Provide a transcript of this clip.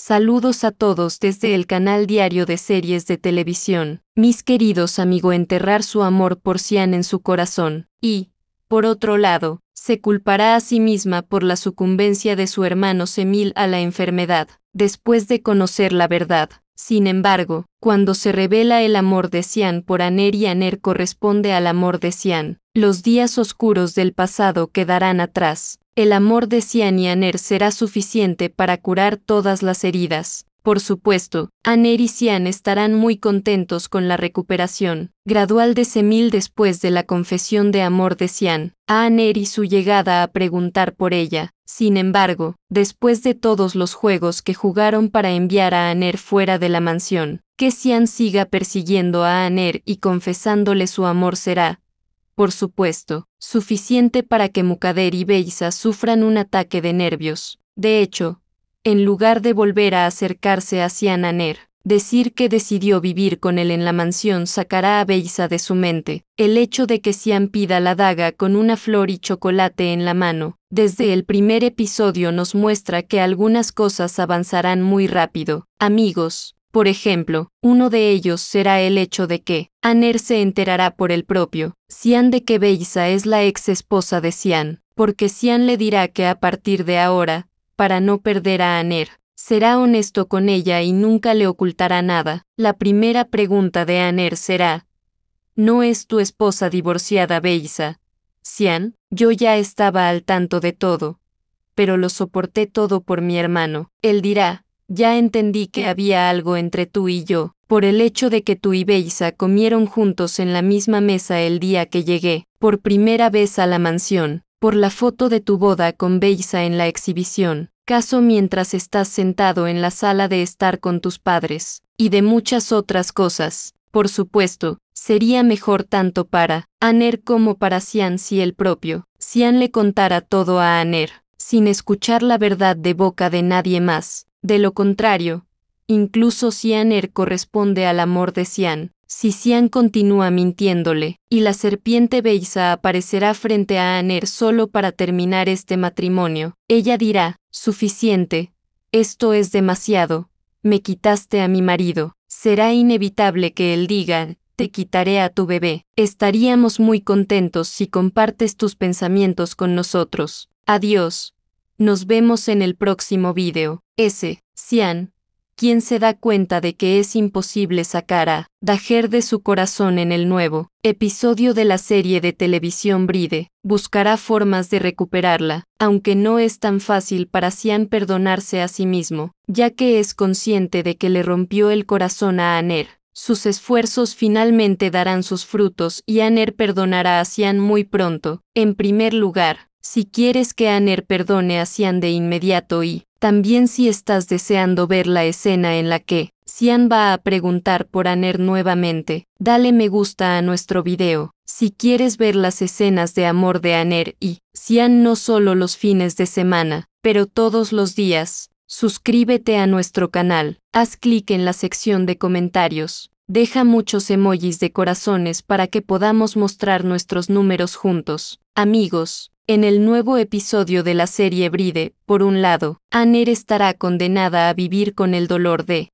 Saludos a todos desde el canal diario de series de televisión. Mis queridos amigos, enterrar su amor por Cian en su corazón. Y, por otro lado, se culpará a sí misma por la sucumbencia de su hermano Semil a la enfermedad, después de conocer la verdad. Sin embargo, cuando se revela el amor de Sian por Aner y Aner corresponde al amor de Sian, los días oscuros del pasado quedarán atrás. El amor de Cian y Aner será suficiente para curar todas las heridas, por supuesto, Aner y Cian estarán muy contentos con la recuperación gradual de Semil después de la confesión de amor de Cian, a Aner y su llegada a preguntar por ella. Sin embargo, después de todos los juegos que jugaron para enviar a Aner fuera de la mansión, que Cian siga persiguiendo a Aner y confesándole su amor será, por supuesto, suficiente para que Mukader y Beisa sufran un ataque de nervios. De hecho, en lugar de volver a acercarse hacia Aner... Decir que decidió vivir con él en la mansión sacará a Beisa de su mente. El hecho de que Sian pida la daga con una flor y chocolate en la mano, desde el primer episodio nos muestra que algunas cosas avanzarán muy rápido. Amigos, por ejemplo, uno de ellos será el hecho de que Aner se enterará por el propio Sian de que Beisa es la ex esposa de Sian, porque Sian le dirá que a partir de ahora, para no perder a Aner. Será honesto con ella y nunca le ocultará nada. La primera pregunta de Aner será, ¿no es tu esposa divorciada Beisa? Sian, yo ya estaba al tanto de todo, pero lo soporté todo por mi hermano. Él dirá, ya entendí que había algo entre tú y yo, por el hecho de que tú y Beisa comieron juntos en la misma mesa el día que llegué, por primera vez a la mansión por la foto de tu boda con Beisa en la exhibición, caso mientras estás sentado en la sala de estar con tus padres, y de muchas otras cosas. Por supuesto, sería mejor tanto para Aner como para Sian si el propio Sian le contara todo a Aner, sin escuchar la verdad de boca de nadie más. De lo contrario, incluso si Aner corresponde al amor de Sian, si Sian continúa mintiéndole, y la serpiente Beisa aparecerá frente a Aner solo para terminar este matrimonio. Ella dirá, suficiente, esto es demasiado, me quitaste a mi marido. Será inevitable que él diga, te quitaré a tu bebé. Estaríamos muy contentos si compartes tus pensamientos con nosotros. Adiós. Nos vemos en el próximo video. S. Sian quien se da cuenta de que es imposible sacar a Dajer de su corazón en el nuevo episodio de la serie de televisión Bride, buscará formas de recuperarla, aunque no es tan fácil para Sian perdonarse a sí mismo, ya que es consciente de que le rompió el corazón a Aner. Sus esfuerzos finalmente darán sus frutos y Aner perdonará a Sian muy pronto. En primer lugar, si quieres que Aner perdone a Sian de inmediato y también si estás deseando ver la escena en la que Sian va a preguntar por Aner nuevamente, dale me gusta a nuestro video. Si quieres ver las escenas de amor de Aner y Sian no solo los fines de semana, pero todos los días, suscríbete a nuestro canal, haz clic en la sección de comentarios, deja muchos emojis de corazones para que podamos mostrar nuestros números juntos. Amigos, en el nuevo episodio de la serie Bride, por un lado, Aner estará condenada a vivir con el dolor de